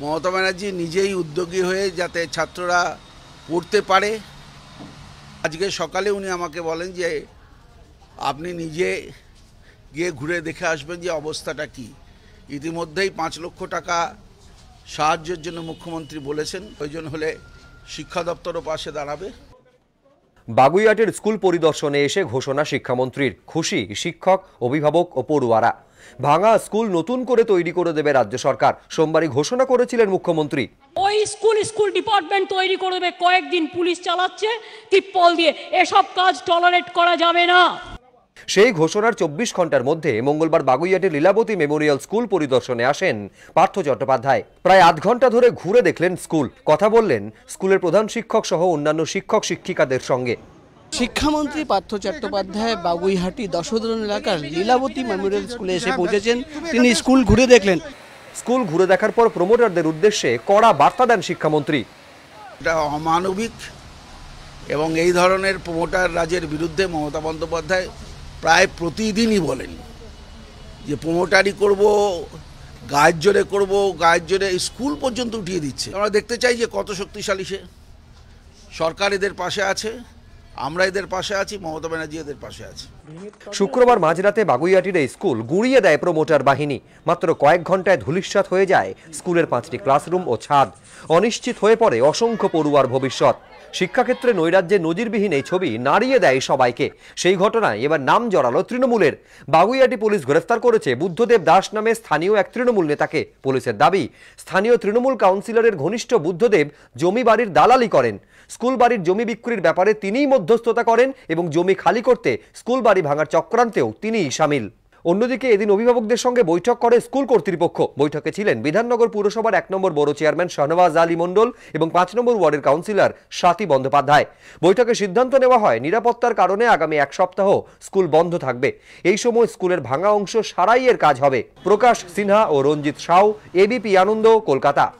মমতা ব্যানার্জি নিজেই উদ্যোগী হয়ে যাতে ছাত্ররা পড়তে পারে আজকে সকালে উনি আমাকে বলেন যে আপনি নিজে গিয়ে ঘুরে দেখে আসবেন যে অবস্থাটা কি ইতিমধ্যেই পাঁচ লক্ষ টাকা সাহায্যের জন্য মুখ্যমন্ত্রী বলেছেন প্রয়োজন হলে শিক্ষা দপ্তরও পাশে দাঁড়াবে বাগুইয়াটের স্কুল পরিদর্শনে এসে ঘোষণা শিক্ষামন্ত্রীর খুশি শিক্ষক অভিভাবক ও পড়ুয়ারা ভাঙা স্কুল নতুন করে তৈরি করে দেবে রাজ্য সরকার সোমবারই ঘোষণা করেছিলেন মুখ্যমন্ত্রী ওই স্কুল স্কুল ডিপার্টমেন্ট তৈরি করে দেবে কয়েকদিন পুলিশ চালাচ্ছে টিপল দিয়ে এসব কাজ টলারেট করা যাবে না সেই ঘোষণার চব্বিশ ঘন্টার মধ্যে মঙ্গলবার বাগুইয়াটি লীলাবতী মেমোরিয়াল স্কুল পরিদর্শনে আসেন পার্থ চট্টোপাধ্যায় প্রায় আধ ঘন্টা ধরে ঘুরে দেখলেন স্কুল কথা বললেন স্কুলের প্রধান শিক্ষক সহ অন্যান্য শিক্ষক শিক্ষিকাদের সঙ্গে শিক্ষামন্ত্রী পার্থ চট্টোপাধ্যায় বাগুইহাটি দশোদন এলাকার লীলাবতী মেমোরিয়াল স্কুলে এসে পৌঁছেছেন তিনি স্কুল ঘুরে দেখলেন স্কুল ঘুরে দেখার পর প্রমোটারদের উদ্দেশ্যে কড়া বার্তা দেন শিক্ষামন্ত্রী এটা অমানবিক এবং এই ধরনের প্রমোটার রাজের বিরুদ্ধে মমতা বন্দ্যোপাধ্যায় প্রায় প্রতিদিনই বলেন যে প্রোমোটারি করব গায়ের জোরে করবো গায়ের জোরে স্কুল পর্যন্ত উঠিয়ে দিচ্ছে আমরা দেখতে চাই যে কত শক্তিশালী সে সরকার এদের পাশে আছে আমরা এদের পাশে আছি মমতা ব্যানার্জি এদের পাশে আছে শুক্রবার মাঝরাতে বাগুইয়াটির স্কুল গুড়িয়ে দেয় প্রোমোটার বাহিনী মাত্র কয়েক ঘন্টায় ধুলিস্বাত হয়ে যায় স্কুলের পাঁচটি ক্লাসরুম ও ছাদ অনিশ্চিত হয়ে পড়ে অসংখ্য পড়ুয়ার ভবিষ্যৎ শিক্ষাক্ষেত্রে নৈরাজ্যে নজিরবিহীন এই ছবি নাড়িয়ে দেয় সবাইকে সেই ঘটনায় এবার নাম জড়ালো তৃণমূলের বাগুইয়াটি পুলিশ গ্রেফতার করেছে বুদ্ধদেব দাস নামে স্থানীয় এক তৃণমূল নেতাকে পুলিশের দাবি স্থানীয় তৃণমূল কাউন্সিলরের ঘনিষ্ঠ বুদ্ধদেব জমি বাড়ির দালালি করেন স্কুল বাড়ির জমি বিক্রির ব্যাপারে তিনিই মধ্যস্থতা করেন এবং জমি খালি করতে স্কুল বাড়ি ভাঙার চক্রান্তেও তিনিই সামিল অন্যদিকে এদিন অভিভাবকদের সঙ্গে বৈঠক করে স্কুল কর্তৃপক্ষ বৈঠকে ছিলেন বিধাননগর পুরসভার এক নম্বর বড় চেয়ারম্যান শাহনওয়াজ আলী মণ্ডল এবং পাঁচ নম্বর ওয়ার্ডের কাউন্সিলর স্বাতী বন্দ্যোপাধ্যায় বৈঠকে সিদ্ধান্ত নেওয়া হয় নিরাপত্তার কারণে আগামী এক সপ্তাহ স্কুল বন্ধ থাকবে এই সময় স্কুলের ভাঙা অংশ সারাইয়ের কাজ হবে প্রকাশ সিনহা ও রঞ্জিত সাউ এবিপি আনন্দ কলকাতা